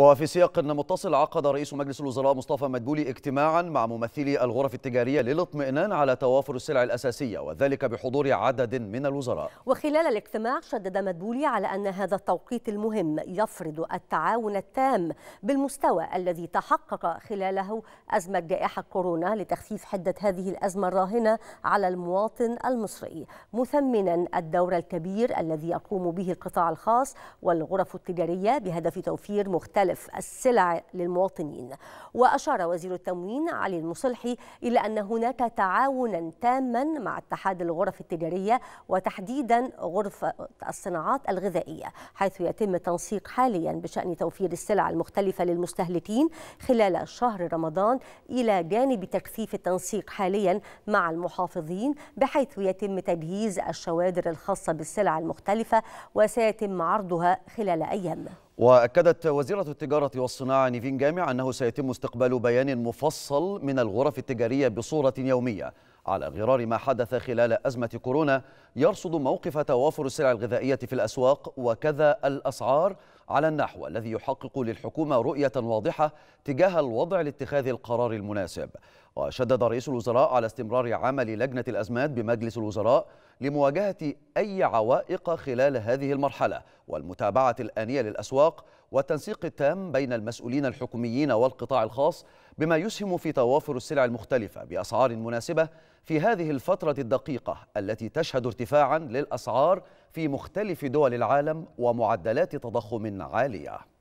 وفي سياق متصل عقد رئيس مجلس الوزراء مصطفى مدبولي اجتماعا مع ممثلي الغرف التجارية للاطمئنان على توافر السلع الأساسية وذلك بحضور عدد من الوزراء وخلال الاجتماع شدد مدبولي على أن هذا التوقيت المهم يفرض التعاون التام بالمستوى الذي تحقق خلاله أزمة جائحة كورونا لتخفيف حدة هذه الأزمة الراهنة على المواطن المصري مثمنا الدور الكبير الذي يقوم به القطاع الخاص والغرف التجارية بهدف توفير مختلف مختلف السلع للمواطنين وأشار وزير التموين علي المصلحي إلى أن هناك تعاونا تاما مع اتحاد الغرف التجارية وتحديدا غرفة الصناعات الغذائية حيث يتم تنسيق حاليا بشأن توفير السلع المختلفة للمستهلكين خلال شهر رمضان إلى جانب تكثيف التنسيق حاليا مع المحافظين بحيث يتم تجهيز الشوادر الخاصة بالسلع المختلفة وسيتم عرضها خلال أيام وأكدت وزيرة التجارة والصناعة نيفين جامع أنه سيتم استقبال بيان مفصل من الغرف التجارية بصورة يومية على غرار ما حدث خلال أزمة كورونا يرصد موقف توافر السلع الغذائية في الأسواق وكذا الأسعار على النحو الذي يحقق للحكومة رؤية واضحة تجاه الوضع لاتخاذ القرار المناسب وشدد رئيس الوزراء على استمرار عمل لجنة الأزمات بمجلس الوزراء لمواجهة أي عوائق خلال هذه المرحلة والمتابعة الآنية للأسواق والتنسيق التام بين المسؤولين الحكوميين والقطاع الخاص بما يسهم في توافر السلع المختلفة بأسعار مناسبة في هذه الفترة الدقيقة التي تشهد ارتفاعا للأسعار في مختلف دول العالم ومعدلات تضخم عاليه